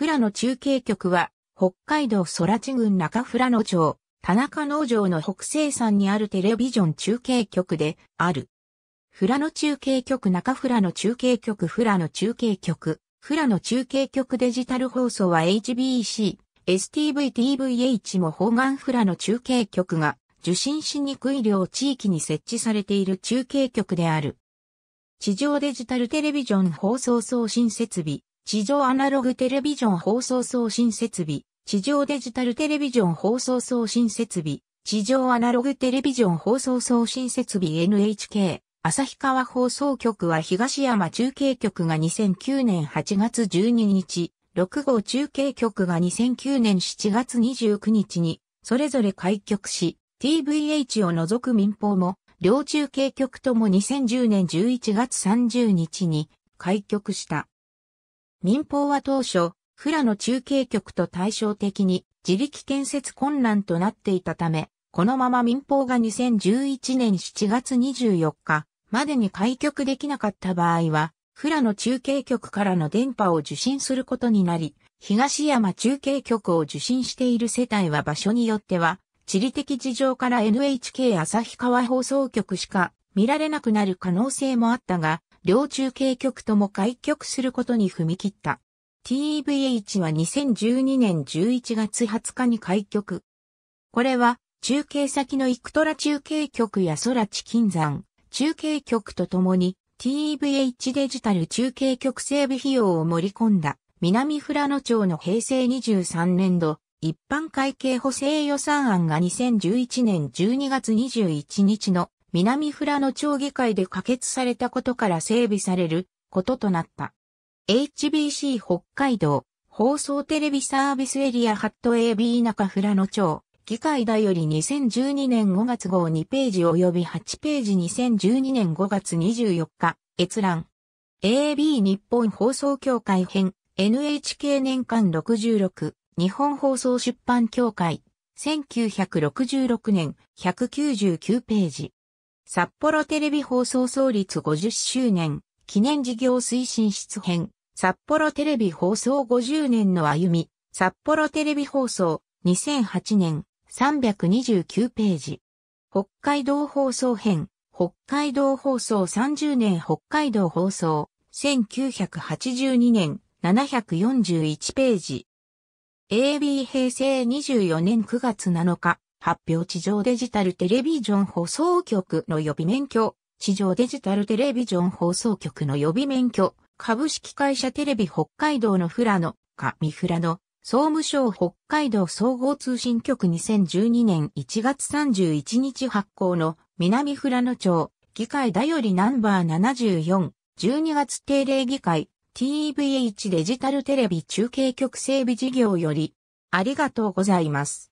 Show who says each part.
Speaker 1: 富良野中継局は、北海道空地郡中富良野町、田中農場の北西山にあるテレビジョン中継局である。富良野中継局中富良野中継局富良野中継局、富良野中継局デジタル放送は HBC、STVTVH も方眼富良野中継局が受信しにくい量地域に設置されている中継局である。地上デジタルテレビジョン放送送信設備、地上アナログテレビジョン放送送信設備、地上デジタルテレビジョン放送送信設備、地上アナログテレビジョン放送送信設備 NHK、旭川放送局は東山中継局が2009年8月12日、6号中継局が2009年7月29日に、それぞれ開局し、TVH を除く民放も、両中継局とも2010年11月30日に開局した。民放は当初、フラの中継局と対照的に自力建設困難となっていたため、このまま民放が2011年7月24日までに開局できなかった場合は、フラの中継局からの電波を受信することになり、東山中継局を受信している世帯は場所によっては、地理的事情から NHK 旭川放送局しか見られなくなる可能性もあったが、両中継局とも開局することに踏み切った。TVH は2012年11月20日に開局。これは、中継先のイクトラ中継局や空地金山、中継局とともに TVH デジタル中継局整備費用を盛り込んだ南富良野町の平成23年度一般会計補正予算案が2011年12月21日の南フラの町議会で可決されたことから整備されることとなった。HBC 北海道放送テレビサービスエリアハット AB 中フラの町議会だより2012年5月号2ページ及び8ページ2012年5月24日閲覧 AB 日本放送協会編 NHK 年間66日本放送出版協会1966年199ページ札幌テレビ放送創立50周年、記念事業推進室編、札幌テレビ放送50年の歩み、札幌テレビ放送、2008年、329ページ。北海道放送編、北海道放送30年北海道放送、1982年、741ページ。AB 平成24年9月7日、発表地上デジタルテレビジョン放送局の予備免許、地上デジタルテレビジョン放送局の予備免許、株式会社テレビ北海道のフラノ、上フラノ、総務省北海道総合通信局2012年1月31日発行の南フラノ町議会だよりナンバー74、12月定例議会 TVH デジタルテレビ中継局整備事業よりありがとうございます。